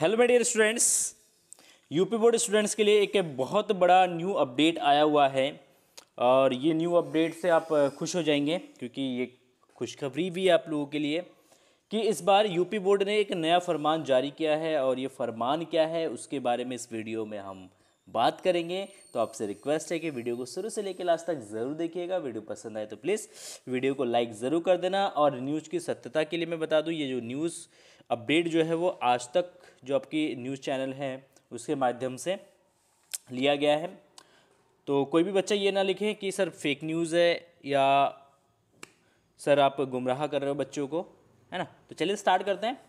hello my dear dear students UP board students के लिए एक बहुत बड़ा न्यू अपडेट आया हुआ है और ये न्यू अपडेट से आप खुश हो जाएंगे क्योंकि ये खुशखबरी भी है आप लोगों के लिए कि इस बार यूपी बोर्ड ने एक नया फरमान जारी किया है और ये फरमान क्या है उसके बारे में इस वीडियो में हम बात करेंगे तो आपसे रिक्वेस्ट है कि वीडियो को शुरू से लेकर लास्ट तक ज़रूर देखिएगा वीडियो पसंद आए तो प्लीज़ वीडियो को लाइक ज़रूर कर देना और न्यूज़ की सत्यता के लिए मैं बता दूँ ये जो न्यूज़ अपडेट जो है वो आज तक जो आपकी न्यूज़ चैनल है उसके माध्यम से लिया गया है तो कोई भी बच्चा ये ना लिखे कि सर फेक न्यूज़ है या सर आप गुमराह कर रहे हो बच्चों को है ना तो चलिए स्टार्ट करते हैं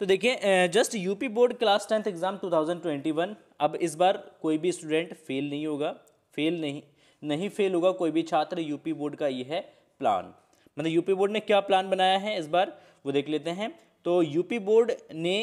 तो देखिए just UP board class tenth exam 2021 अब इस बार कोई भी स्टूडेंट फेल नहीं होगा फेल नहीं नहीं फेल होगा कोई भी छात्र यूपी बोर्ड का ये है प्लान मतलब यूपी बोर्ड ने क्या प्लान बनाया है इस बार वो देख लेते हैं तो यूपी बोर्ड ने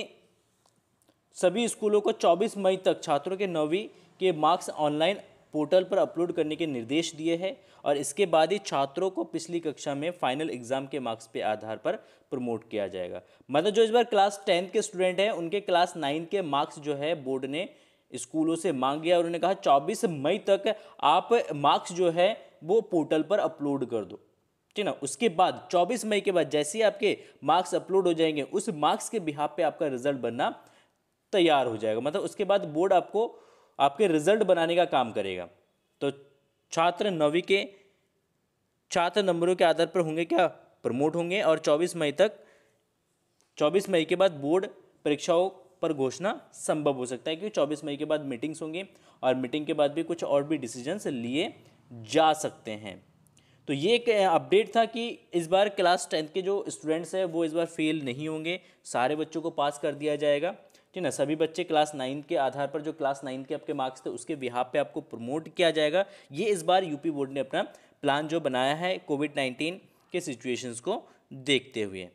सभी स्कूलों को 24 मई तक छात्रों के नौवीं के मार्क्स ऑनलाइन पोर्टल पर अपलोड करने के निर्देश दिए हैं और इसके बाद ही छात्रों को पिछली कक्षा में फाइनल एग्जाम के मार्क्स पे आधार पर प्रमोट किया जाएगा मतलब जो इस बार क्लास टेंथ के स्टूडेंट हैं उनके क्लास नाइन्थ के मार्क्स जो है बोर्ड ने स्कूलों से मांग लिया और उन्होंने कहा चौबीस मई तक आप मार्क्स जो है वो पोर्टल पर अपलोड कर दो ठीक ना उसके बाद 24 मई के बाद जैसे ही आपके मार्क्स अपलोड हो जाएंगे उस मार्क्स के बिहाब पे आपका रिजल्ट बनना तैयार हो जाएगा मतलब उसके बाद बोर्ड आपको आपके रिजल्ट बनाने का काम करेगा तो छात्र नवी के छात्र नंबरों के आधार पर होंगे क्या प्रमोट होंगे और 24 मई तक 24 मई के बाद बोर्ड परीक्षाओं पर घोषणा संभव हो सकता है क्योंकि 24 मई के बाद मीटिंग्स होंगे और मीटिंग के बाद भी कुछ और भी डिसीजंस लिए जा सकते हैं तो ये एक अपडेट था कि इस बार क्लास टेंथ के जो स्टूडेंट्स हैं वो इस बार फेल नहीं होंगे सारे बच्चों को पास कर दिया जाएगा ठीक ना सभी बच्चे क्लास नाइन्थ के आधार पर जो क्लास नाइन्थ के आपके मार्क्स थे उसके बिहार पे आपको प्रमोट किया जाएगा ये इस बार यूपी बोर्ड ने अपना प्लान जो बनाया है कोविड नाइन्टीन के सिचुएशंस को देखते हुए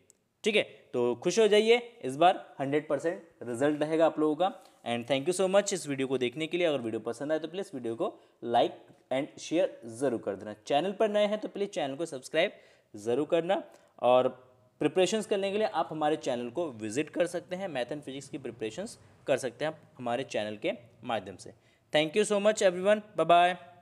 ठीक है तो खुश हो जाइए इस बार हंड्रेड परसेंट रिजल्ट रहेगा आप लोगों का and thank you so much इस वीडियो को देखने के लिए अगर वीडियो पसंद आए तो प्लीज़ वीडियो को लाइक एंड शेयर ज़रूर कर देना चैनल पर नए हैं तो प्लीज़ चैनल को सब्सक्राइब ज़रूर करना और प्रिपरेशंस करने के लिए आप हमारे चैनल को विजिट कर सकते हैं मैथ एंड फिजिक्स की प्रिपरेशंस कर सकते हैं आप हमारे चैनल के माध्यम से thank you so much everyone bye bye